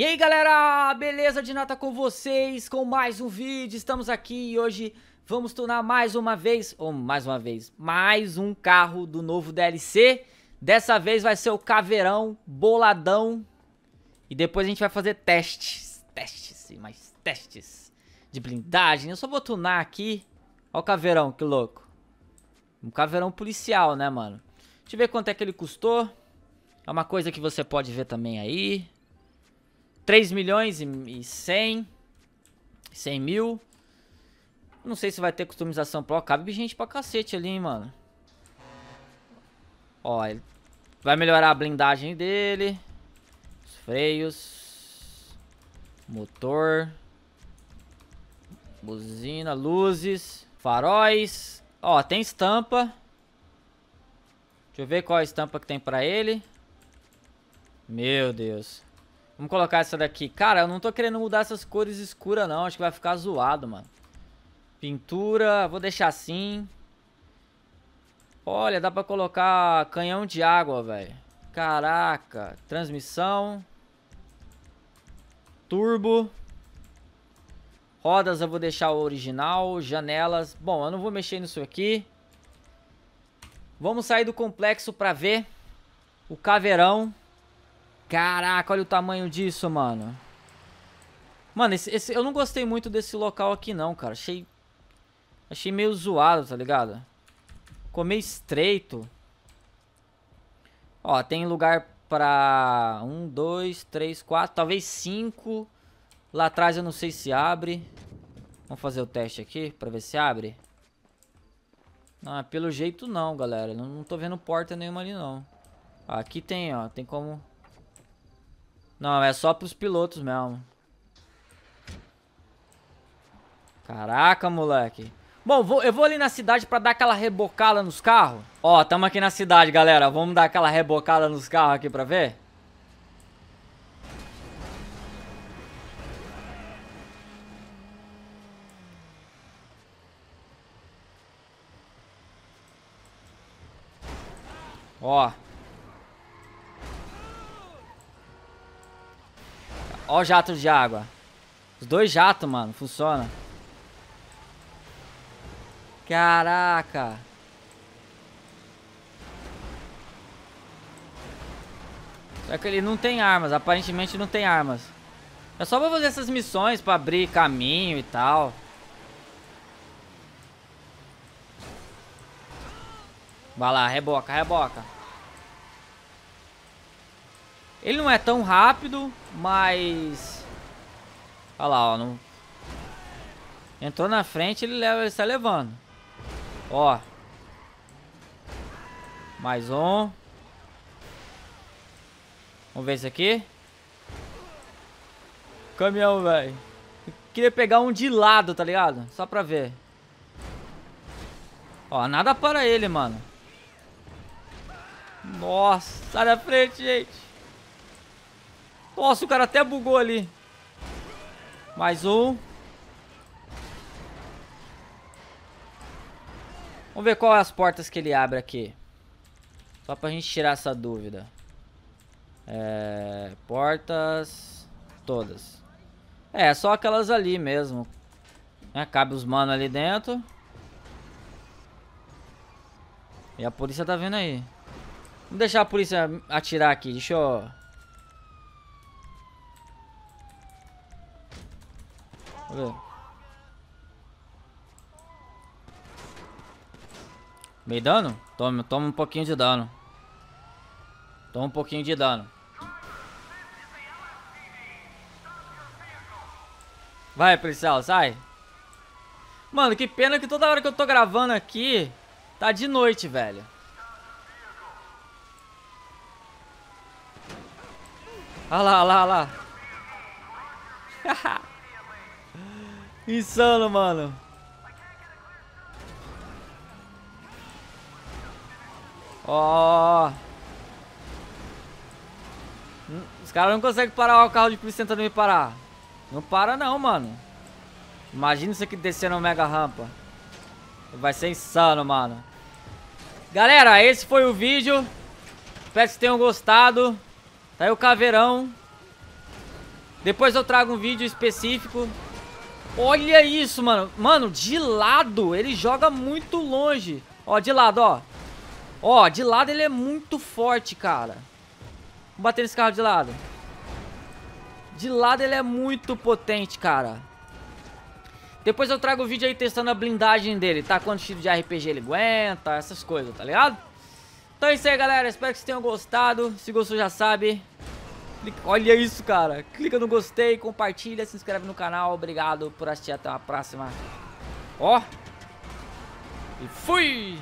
E aí galera, beleza de nota com vocês, com mais um vídeo, estamos aqui e hoje vamos tunar mais uma vez, ou mais uma vez, mais um carro do novo DLC Dessa vez vai ser o caveirão, boladão e depois a gente vai fazer testes, testes e mais testes de blindagem Eu só vou tunar aqui, ó o caveirão, que louco Um caveirão policial né mano, deixa eu ver quanto é que ele custou É uma coisa que você pode ver também aí 3 milhões e 100, 100 mil. Não sei se vai ter customização pro. Cabe gente pra cacete ali, hein, mano. Ó, ele vai melhorar a blindagem dele. Os freios. Motor. Buzina, luzes. Faróis. Ó, tem estampa. Deixa eu ver qual a estampa que tem pra ele. Meu Deus. Vamos colocar essa daqui. Cara, eu não tô querendo mudar essas cores escuras, não. Acho que vai ficar zoado, mano. Pintura, vou deixar assim. Olha, dá pra colocar canhão de água, velho. Caraca. Transmissão. Turbo. Rodas eu vou deixar o original. Janelas. Bom, eu não vou mexer nisso aqui. Vamos sair do complexo pra ver o caveirão. Caraca, olha o tamanho disso, mano. Mano, esse, esse, eu não gostei muito desse local aqui não, cara. Achei, achei meio zoado, tá ligado? Ficou meio estreito. Ó, tem lugar pra um, dois, três, quatro, talvez cinco. Lá atrás eu não sei se abre. Vamos fazer o teste aqui pra ver se abre. Ah, pelo jeito não, galera. Não, não tô vendo porta nenhuma ali não. Aqui tem, ó. Tem como não, é só pros pilotos mesmo. Caraca, moleque. Bom, vou, eu vou ali na cidade pra dar aquela rebocada nos carros. Ó, tamo aqui na cidade, galera. Vamos dar aquela rebocada nos carros aqui pra ver? Ó. Ó o jato de água. Os dois jatos, mano. Funciona. Caraca. Só que ele não tem armas. Aparentemente não tem armas. É só vou fazer essas missões pra abrir caminho e tal. Vai lá, reboca, reboca. Ele não é tão rápido, mas... Olha lá, ó. Não... Entrou na frente, ele, leva, ele está levando. Ó. Mais um. Vamos ver isso aqui. Caminhão, velho. Queria pegar um de lado, tá ligado? Só pra ver. Ó, nada para ele, mano. Nossa, sai da frente, gente. Nossa, o cara até bugou ali. Mais um. Vamos ver qual é as portas que ele abre aqui. Só pra gente tirar essa dúvida. É, portas... Todas. É, só aquelas ali mesmo. É, cabe os manos ali dentro. E a polícia tá vindo aí. Vamos deixar a polícia atirar aqui. Deixa eu... Olha. Meio dano? Toma, toma um pouquinho de dano. Toma um pouquinho de dano. Vai, policial, sai. Mano, que pena que toda hora que eu tô gravando aqui, tá de noite, velho. Olha lá, olha lá, olha lá. Insano, mano. Ó. Oh. Os caras não conseguem parar o carro de polícia tentando me parar. Não para não, mano. Imagina isso aqui descendo uma mega rampa. Vai ser insano, mano. Galera, esse foi o vídeo. Espero que tenham gostado. Tá aí o caveirão. Depois eu trago um vídeo específico Olha isso, mano. Mano, de lado ele joga muito longe. Ó, de lado, ó. Ó, de lado ele é muito forte, cara. Vou bater nesse carro de lado. De lado ele é muito potente, cara. Depois eu trago o vídeo aí testando a blindagem dele, tá? Quanto tiro de RPG ele aguenta, essas coisas, tá ligado? Então é isso aí, galera. Espero que vocês tenham gostado. Se gostou, já sabe. Olha isso, cara. Clica no gostei, compartilha, se inscreve no canal. Obrigado por assistir. Até a próxima. Ó. E fui!